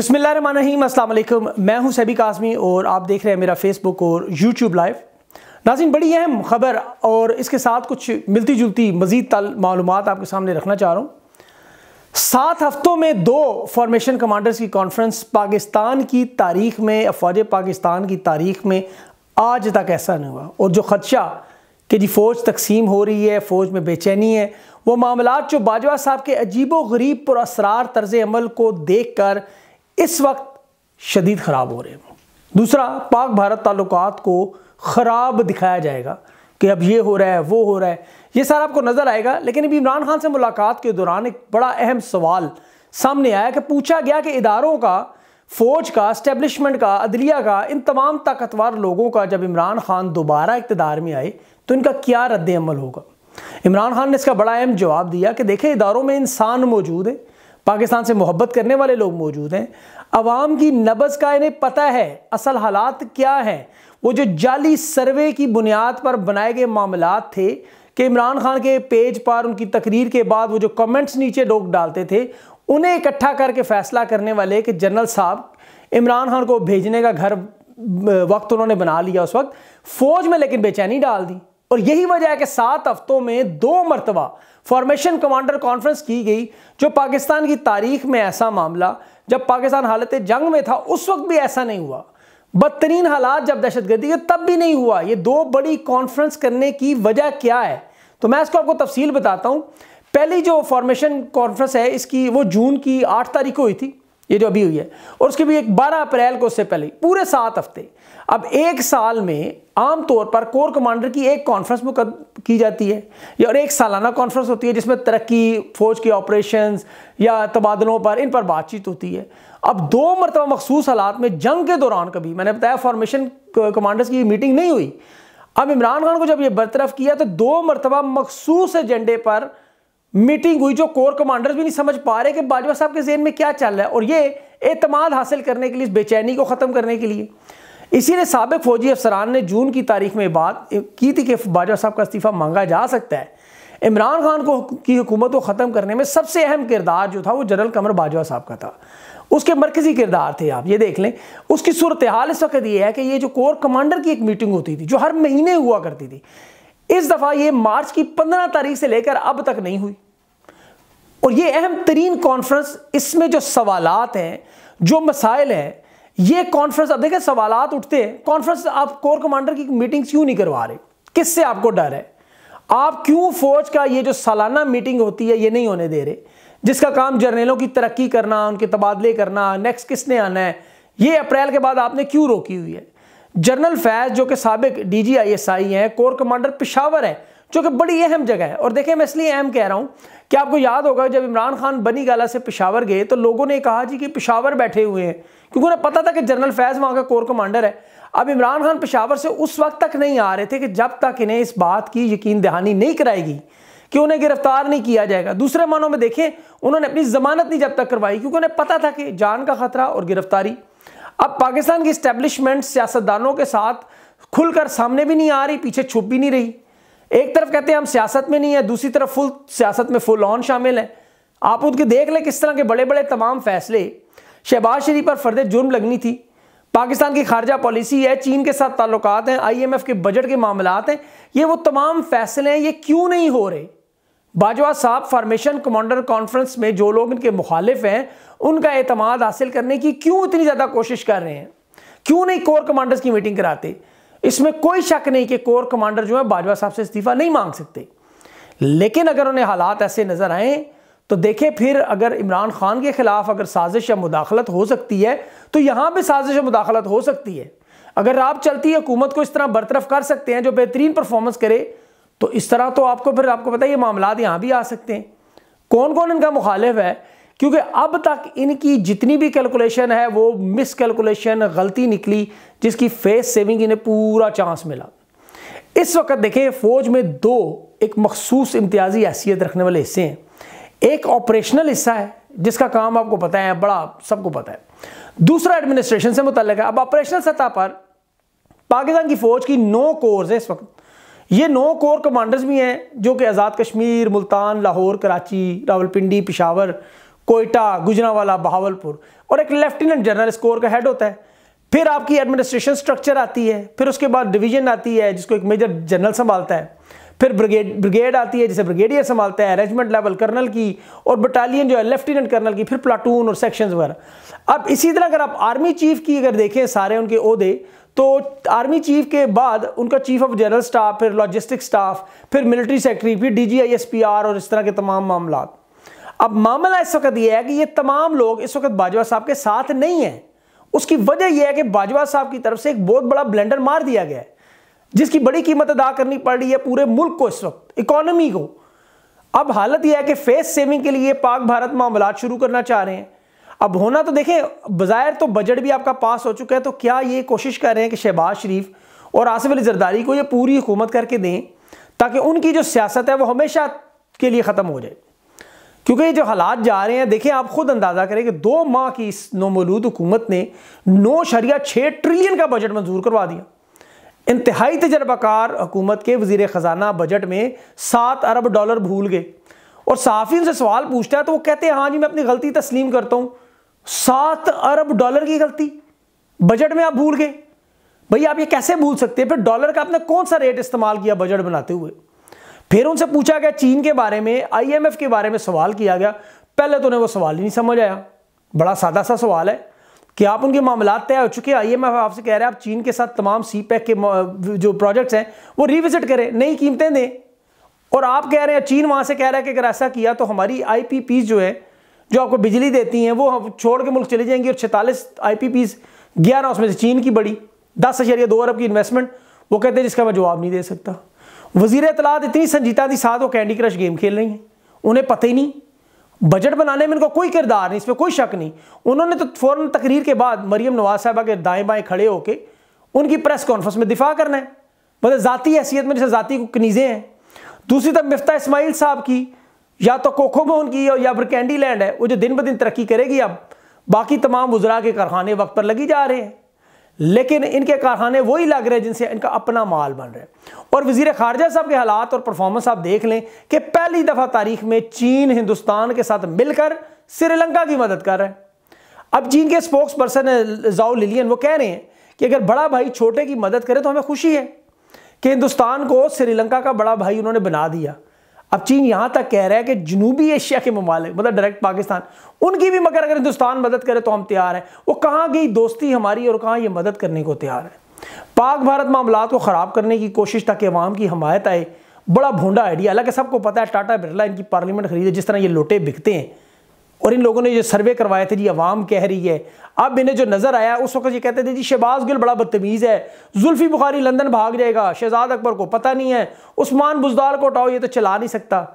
बिसमीम अल्लाम मैं हूं सैबी कासमी और आप देख रहे हैं मेरा फेसबुक और यूट्यूब लाइव नाजिन बड़ी अहम खबर और इसके साथ कुछ मिलती जुलती मज़ीद मालूम आपके सामने रखना चाह रहा हूँ सात हफ्तों में दो फॉर्मेशन कमांडर्स की कॉन्फ्रेंस पाकिस्तान की तारीख में अफवाज पाकिस्तान की तारीख में आज तक ऐसा नहीं हुआ और जो ख़दशा कि जी फ़ौज तकसीम हो रही है फ़ौज में बेचैनी है वो मामला जो बाजवा साहब के अजीब व गरीब पुरसरार तर्ज अमल को देख कर इस वक्त शदीद ख़राब हो रहे हैं दूसरा पाक भारत ताल्लुकात को ख़राब दिखाया जाएगा कि अब ये हो रहा है वो हो रहा है ये सारा आपको नज़र आएगा लेकिन अभी इमरान खान से मुलाकात के दौरान एक बड़ा अहम सवाल सामने आया कि पूछा गया कि इदारों का फ़ौज का इस्टेबलिशमेंट का अदलिया का इन तमाम ताकतवर लोगों का जब इमरान खान दोबारा इकतदार में आए तो इनका क्या रद्द अमल होगा इमरान खान ने इसका बड़ा अहम जवाब दिया कि देखे इदारों में इंसान मौजूद है पाकिस्तान से मोहब्बत करने वाले लोग मौजूद हैं अवाम की नबज का इन्हें पता है असल हालात क्या हैं वो जो जाली सर्वे की बुनियाद पर बनाए गए मामला थे कि इमरान खान के पेज पर उनकी तकरीर के बाद वो जो कमेंट्स नीचे लोग डालते थे उन्हें इकट्ठा करके फैसला करने वाले कि जनरल साहब इमरान खान को भेजने का घर वक्त उन्होंने बना लिया उस वक्त फौज में लेकिन बेचैनी डाल दी और यही वजह है कि सात हफ्तों में दो मरतबा फॉर्मेशन कमांडर कॉन्फ्रेंस की गई जो पाकिस्तान की तारीख में ऐसा मामला जब पाकिस्तान हालत जंग में था उस वक्त भी ऐसा नहीं हुआ बदतरीन हालात जब दहशतगर्दी के तब भी नहीं हुआ ये दो बड़ी कॉन्फ्रेंस करने की वजह क्या है तो मैं इसको आपको तफसील बताता हूँ पहली जो फॉर्मेशन कॉन्फ्रेंस है इसकी वो जून की आठ तारीख को हुई थी ये जो अभी हुई है और उसकी भी एक बारह अप्रैल को उससे पहले पूरे सात हफ्ते अब एक साल में आमतौर पर कोर कमांडर की एक कॉन्फ्रेंस मुकद की जाती है और एक सालाना कॉन्फ्रेंस होती है जिसमें तरक्की फ़ौज के ऑपरेशन या तबादलों पर इन पर बातचीत होती है अब दो मरतबा मखसूस हालात में जंग के दौरान कभी मैंने बताया फॉर्मेशन कमांडर्स की मीटिंग नहीं हुई अब इमरान खान को जब ये बरतरफ किया तो दो मरतबा मखसूस एजेंडे पर मीटिंग हुई जो कोर कमांडर्स भी नहीं समझ पा रहे कि बाजवा साहब के जेन में क्या चल रहा है और ये एतमाद हासिल करने के लिए इस बेचैनी को ख़त्म करने के लिए इसीलिए सबक फौजी अफसरान ने जून की तारीख में बात की थी कि बाजवा साहब का इस्तीफ़ा मांगा जा सकता है इमरान खान को की हुकूमत को ख़त्म करने में सबसे अहम किरदार जो था वो जनरल कमर बाजवा साहब का था उसके मरकज़ी किरदार थे आप ये देख लें उसकी सूरत हाल इस वक्त ये है कि ये जो कोर कमांडर की एक मीटिंग होती थी जो हर महीने हुआ करती थी इस दफ़ा ये मार्च की पंद्रह तारीख से लेकर अब तक नहीं हुई और ये अहम तरीन कॉन्फ्रेंस इसमें जो सवालत हैं जो मसाइल हैं ये कॉन्फ्रेंस अब देखें सवाल उठते हैं कॉन्फ्रेंस आप कोर कमांडर की मीटिंग क्यों नहीं करवा रहे किससे आपको डर है आप क्यों फौज का ये जो सालाना मीटिंग होती है ये नहीं होने दे रहे जिसका काम जर्नलों की तरक्की करना उनके तबादले करना नेक्स्ट किसने आना है ये अप्रैल के बाद आपने क्यों रोकी हुई है जनरल फैज जो कि सबक D G I S I है कोर कमांडर पिशावर है जो कि बड़ी अहम जगह है और देखें मैं इसलिए अहम कह रहा हूँ कि आपको याद होगा जब इमरान खान बनी गाला से पिशावर गए तो लोगों ने कहा जी कि पिशावर बैठे हुए हैं क्योंकि उन्हें पता था कि जनरल फैज़ वहाँ का कोर कमांडर है अब इमरान खान पेशावर से उस वक्त तक नहीं आ रहे थे कि जब तक इन्हें इस बात की यकीन दहानी नहीं कराएगी कि उन्हें गिरफ्तार नहीं किया जाएगा दूसरे मानों में देखें उन्होंने अपनी ज़मानत नहीं जब तक करवाई क्योंकि उन्हें पता था कि जान का खतरा और गिरफ्तारी अब पाकिस्तान की इस्टेब्लिशमेंट सियासतदानों के साथ खुलकर सामने भी नहीं आ रही पीछे छुप भी नहीं रही एक तरफ कहते हैं हम सियासत में नहीं है दूसरी तरफ फुल सियासत में फुल ऑन शामिल है आप उनके देख लें किस तरह के बड़े बड़े तमाम फैसले शहबाज शरीफ पर फर्द जुर्म लगनी थी पाकिस्तान की खारजा पॉलिसी है चीन के साथ ताल्लुक हैं आईएमएफ के बजट के मामला हैं ये वो तमाम फैसले हैं ये क्यों नहीं हो रहे बाजवा साहब फार्मेशन कमांडर कॉन्फ्रेंस में जो लोग इनके मुखालिफ हैं उनका अतमाद हासिल करने की क्यों इतनी ज़्यादा कोशिश कर रहे हैं क्यों नहीं कोर कमांडर्स की मीटिंग कराते इसमें कोई शक नहीं कि कोर कमांडर जो है बाजवा साहब से इस्तीफा नहीं मांग सकते लेकिन अगर उन्हें हालात ऐसे नज़र आएँ तो देखें फिर अगर इमरान खान के ख़िलाफ़ अगर साजिश या मुदाखलत हो सकती है तो यहाँ पर साजिश या मुदाखलत हो सकती है अगर आप चलती हुकूमत को इस तरह बरतरफ कर सकते हैं जो बेहतरीन परफॉर्मेंस करे तो इस तरह तो आपको फिर आपको पता है ये मामला यहाँ भी आ सकते हैं कौन कौन इनका मुखालिफ है क्योंकि अब तक इनकी जितनी भी कैलकुलेशन है वो मिस कैलकुलेशन गलती निकली जिसकी फेस सेविंग इन्हें पूरा चांस मिला इस वक्त देखें फौज में दो एक मखसूस इम्तियाजी हैसियत रखने वाले हिस्से हैं एक ऑपरेशनल हिस्सा है जिसका काम आपको पता है बड़ा सबको पता है दूसरा एडमिनिस्ट्रेशन से मुतल है अब ऑपरेशनल सतह पर पाकिस्तान की फौज की नौ कोर्स है इस वक्त ये नौ कोर कमांडर्स भी हैं जो कि आज़ाद कश्मीर मुल्तान लाहौर कराची रावलपिंडी पिशावर कोयटा गुजरावाला बहावलपुर और एक लेफ्टिनेंट जनरल इस कोर का हेड होता है फिर आपकी एडमिनिस्ट्रेशन स्ट्रक्चर आती है फिर उसके बाद डिवीजन आती है जिसको एक मेजर जनरल संभालता है फिर ब्रिगेड ब्रिगेड आती है जिसे ब्रिगेडियर संभालते हैं रेजिमेंट लेवल कर्नल की और बटालियन जो है लेफ्टिनेंट कर्नल की फिर प्लाटून और सेक्शंस वगैरह अब इसी तरह अगर आप आर्मी चीफ की अगर देखें सारे उनके अहदे तो आर्मी चीफ के बाद उनका चीफ ऑफ जनरल स्टाफ फिर लॉजिस्टिक स्टाफ फिर मिलिट्री सेक्रेटरी फिर D G I S P R और इस तरह के तमाम मामला अब मामला इस वक्त यह है कि ये तमाम लोग इस वक्त बाजवा साहब के साथ नहीं हैं उसकी वजह यह है कि बाजवा साहब की तरफ से एक बहुत बड़ा ब्लेंडर मार दिया गया है जिसकी बड़ी कीमत अदा करनी पड़ रही है पूरे मुल्क को इस वक्त इकोनॉमी को अब हालत यह है कि फेस सेविंग के लिए पाक भारत मामला शुरू करना चाह रहे हैं अब होना तो देखें बाज़ाहिर तो बजट भी आपका पास हो चुका है तो क्या ये कोशिश कर रहे हैं कि शहबाज शरीफ और आसिफ अली जरदारी को ये पूरी हुकूमत करके दें ताकि उनकी जो सियासत है वो हमेशा के लिए ख़त्म हो जाए क्योंकि ये जो हालात जा रहे हैं देखें आप खुद अंदाज़ा करें कि दो माह की इस नोमलूद हुकूमत ने नौ शरिया छः ट्रिलियन का बजट मंजूर करवा दिया इंतहाई तजर्बाकार हुकूमत के वजीर ख़जाना बजट में सात अरब डॉलर भूल गए और साफ़ी उनसे सवाल पूछता है तो वो कहते हैं हाँ जी मैं अपनी गलती तस्लीम करता हूँ सात अरब डॉलर की गलती बजट में आप भूल गए भाई आप ये कैसे भूल सकते हैं फिर डॉलर का आपने कौन सा रेट इस्तेमाल किया बजट बनाते हुए फिर उनसे पूछा गया चीन के बारे में आईएमएफ के बारे में सवाल किया गया पहले तो उन्हें वो सवाल ही नहीं समझ आया बड़ा सादा सा सवाल है कि आप उनके मामला तय हो चुके हैं आई आपसे कह रहे हैं आप चीन के साथ तमाम सी पैक e के जो प्रोजेक्ट्स हैं वो रिविजिट करें नई कीमतें दें और आप कह रहे हैं चीन वहाँ से कह रहा है कि अगर ऐसा किया तो हमारी आई जो है जो आपको बिजली देती हैं वो हम छोड़ के मुल्क चले जाएंगी और छतालीस आई पी पीज ग्यारह उसमें से चीन की बड़ी दस अशरिया दो अरब की इन्वेस्टमेंट वो कहते हैं जिसका मैं जवाब नहीं दे सकता वजीर तलात इतनी संजीदा थी साथ वो कैंडी क्रश गेम खेल रही हैं उन्हें पता ही नहीं बजट बनाने में इनको कोई किरदार नहीं इसमें कोई शक नहीं उन्होंने तो फ़ौरन तकरीर के बाद मरीम नवाज साहबा के दाएं बाएं खड़े होकर उनकी प्रेस कॉन्फ्रेंस में दिफा करना है मतलब ज़ाती हैसियत में जैसे ज़ाती कनीज़ें हैं दूसरी तरफ मिफ्ता इसमाइल साहब की या तो कोखो में उनकी या फिर कैंडी लैंड है वो जो दिन ब दिन तरक्की करेगी अब बाकी तमाम उजरा के कारखाने वक्त पर लगी जा रहे हैं लेकिन इनके कारखाने वही लग रहे हैं जिनसे इनका अपना माल बन रहा है और वजीर खारजा साहब के हालात और परफॉर्मेंस आप देख लें कि पहली दफ़ा तारीख में चीन हिंदुस्तान के साथ मिलकर श्रीलंका की मदद कर रहे हैं अब चीन के स्पोक्स पर्सन जाओ लिलियन वो कह रहे हैं कि अगर बड़ा भाई छोटे की मदद करे तो हमें खुशी है कि हिंदुस्तान को श्रीलंका का बड़ा भाई उन्होंने बना दिया अब चीन यहां तक कह रहा है कि जनूबी एशिया के ममालिक मतलब डायरेक्ट पाकिस्तान उनकी भी मगर अगर हिंदुस्तान मदद करे तो हम तैयार हैं वो कहाँ गई दोस्ती हमारी और कहाँ ये मदद करने को तैयार है पाक भारत मामला को ख़राब करने की कोशिश ताकि अवाम की हमायत आए बड़ा भोंडा आइडिया हालांकि सबको पता है टाटा बिरला इनकी पार्लियामेंट खरीदे जिस तरह ये लोटे बिकते हैं और इन लोगों ने जो सर्वे करवाए थे जी अवाम कह रही है अब इन्हें जो नज़र आया उस वक्त ये कहते थे जी शहबाज गिल बड़ा बदतमीज़ है जुल्फी बुखारी लंदन भाग जाएगा शहजाद अकबर को पता नहीं है उस्मान बुजदार को उठाओ ये तो चला नहीं सकता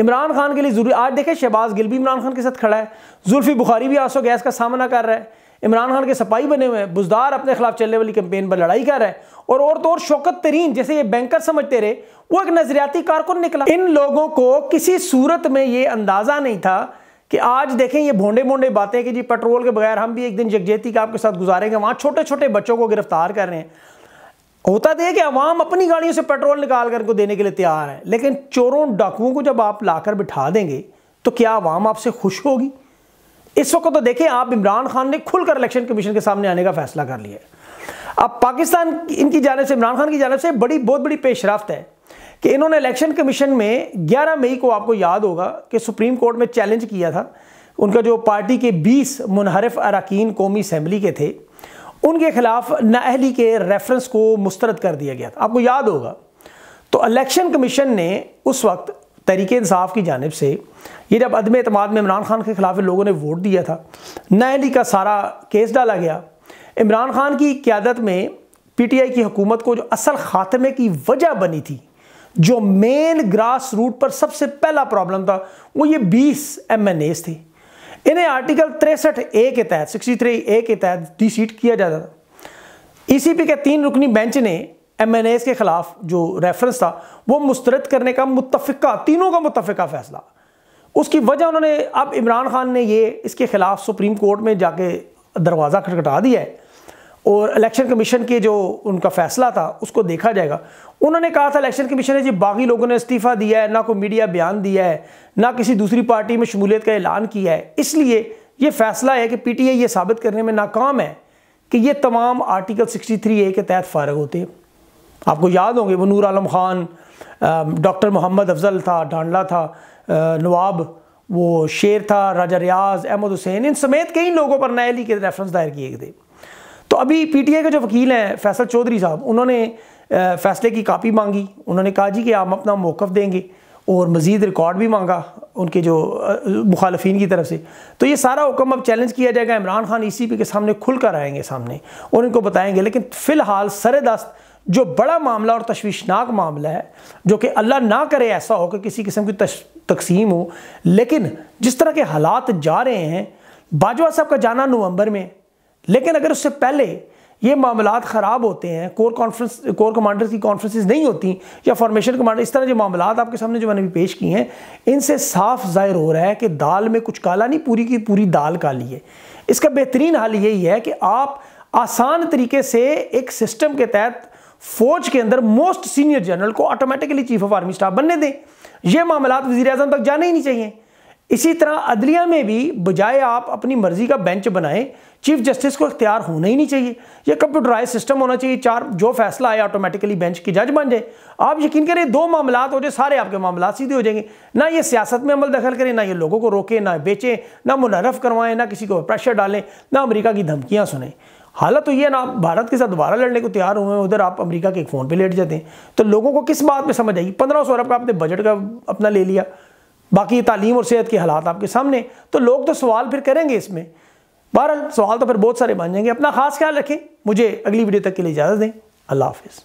इमरान खान के लिए ज़रूरी आज देखें शहबाज गिल भी इमरान खान के साथ खड़ा है जुल्फी बुखारी भी आंसू गैस का सामना कर रहा है इमरान खान के सपाही बने हुए हैं बुजदार अपने खिलाफ चलने वाली कंपेन पर लड़ाई कर रहे हैं और और तो और शौकत तरीन जैसे ये बैंकर समझते रहे वो एक नजरियाती कारकुन निकला इन लोगों को किसी सूरत में ये अंदाज़ा नहीं था कि आज देखें ये भोंडे मोंडे बातें कि जी पेट्रोल के बगैर हम भी एक दिन जगजेती का आपके साथ गुजारेंगे वहाँ छोटे छोटे बच्चों को गिरफ्तार कर रहे हैं होता तो है कि अवाम अपनी गाड़ियों से पेट्रोल निकाल कर को देने के लिए तैयार है लेकिन चोरों डाकुओं को जब आप लाकर बिठा देंगे तो क्या आवाम आपसे खुश होगी इस वक्त तो देखें आप इमरान खान ने खुलकर इलेक्शन कमीशन के सामने आने का फैसला कर लिया अब पाकिस्तान इनकी जानब से इमरान खान की जानब से बड़ी बहुत बड़ी पेशरफ है कि इन्होंने इलेक्शन कमीशन में 11 मई को आपको याद होगा कि सुप्रीम कोर्ट में चैलेंज किया था उनका जो पार्टी के 20 मुनहरफ अरकान कौमी असम्बली के थे उनके ख़िलाफ़ नाहली के रेफरेंस को मुस्तरद कर दिया गया था आपको याद होगा तो इलेक्शन कमीशन ने उस वक्त तरीके इंसाफ की जानब से ये जब अदम अतमाद में इमरान खान के ख़िलाफ़ लोगों ने वोट दिया था नाहली का सारा केस डाला गया इमरान खान की क्यादत में पी टी आई की हुकूमत को जो असल खात्मे की वजह बनी थी जो मेन ग्रास रूट पर सबसे पहला प्रॉब्लम था वो ये 20 एम थी इन्हें आर्टिकल तिरसठ ए के तहत सिक्सटी थ्री ए के तहत डी सीट किया जाता था ईसीपी e के तीन रुकनी बेंच ने एम के खिलाफ जो रेफरेंस था वो मुस्तरद करने का मुतफिका तीनों का मुतफ़ा फैसला उसकी वजह उन्होंने अब इमरान खान ने ये इसके खिलाफ सुप्रीम कोर्ट में जाके दरवाज़ा खटखटा दिया है और इलेक्शन कमीशन के जो उनका फैसला था उसको देखा जाएगा उन्होंने कहा था इलेक्शन कमीशन ने जी बाकी लोगों ने इस्तीफ़ा दिया है ना कोई मीडिया बयान दिया है ना किसी दूसरी पार्टी में शमूलियत का ऐलान किया है इसलिए ये फैसला है कि पीटीआई ये साबित करने में नाकाम है कि ये तमाम आर्टिकल 63 ए के तहत फारग होते हैं आपको याद होंगे वो नूर आलम खान डॉक्टर मोहम्मद अफजल था ढांडला था नवाब वो शेर था राजा रियाज अहमद हुसैन इन समेत कई लोगों पर नए के रेफरेंस दायर किए गए थे तो अभी पीटीआई के जो वकील हैं फैसल चौधरी साहब उन्होंने फैसले की कापी मांगी उन्होंने कहा जी कि आप अपना मौक़ देंगे और मज़ीद रिकॉर्ड भी मांगा उनके जो मुखालफन की तरफ से तो ये सारा हुक्म अब चैलेंज किया जाएगा इमरान खान ई e के सामने खुल कर आएंगे सामने और इनको बताएंगे लेकिन फ़िलहाल सरदस्त जो बड़ा मामला और तशवीशनाक मामला है जो कि अल्लाह ना करे ऐसा हो कि किसी किस्म की तकसीम हो लेकिन जिस तरह के हालात जा रहे हैं बाजवा साहब का जाना नवंबर में लेकिन अगर उससे पहले ये मामला ख़राब होते हैं कोर कॉन्फ्रेंस कोर कमांडर्स की कॉन्फ्रेंसिस नहीं होती या फॉर्मेशन कमांडर इस तरह जो मामला आपके सामने जो मैंने भी पेश किए हैं इनसे साफ जाहिर हो रहा है कि दाल में कुछ काला नहीं पूरी की पूरी दाल काली है इसका बेहतरीन हाल यही है कि आप आसान तरीके से एक सिस्टम के तहत फौज के अंदर मोस्ट सीनियर जनरल को automatically chief of army staff बनने दें यह मामला वजी अजम तक जाने ही नहीं चाहिए इसी तरह अदलिया में भी बजाय आप अपनी मर्ज़ी का बेंच बनाएं चीफ जस्टिस को इख्तियार होना ही नहीं चाहिए यह कंप्यूटराइज सिस्टम होना चाहिए चार जो फैसला आए ऑटोमेटिकली बेंच की जज बन जाए आप यकीन करें दो मामला हो जाए सारे आपके मामला सीधे हो जाएंगे ना ये सियासत में अमल दखल करें ना ये लोगों को रोकें ना बेचें ना मुनरफ करवाएं ना किसी को प्रेशर डालें ना अमरीका की धमकियाँ सुने हालत तो ये ना भारत के साथ दोबारा लड़ने को तैयार हुए हैं उधर आप अमेरिका के एक फ़ोन पे लेट जाते हैं तो लोगों को किस बात में समझ आएगी पंद्रह सौ अरब का आपने बजट का अपना ले लिया बाकी तालीम और सेहत के हालात आपके सामने तो लोग तो सवाल फिर करेंगे इसमें बहरहाल सवाल तो फिर बहुत सारे बन जाएंगे अपना खास ख्याल रखें मुझे अगली वीडियो तक के लिए इजाज़त दें अल्लाह हाफिज़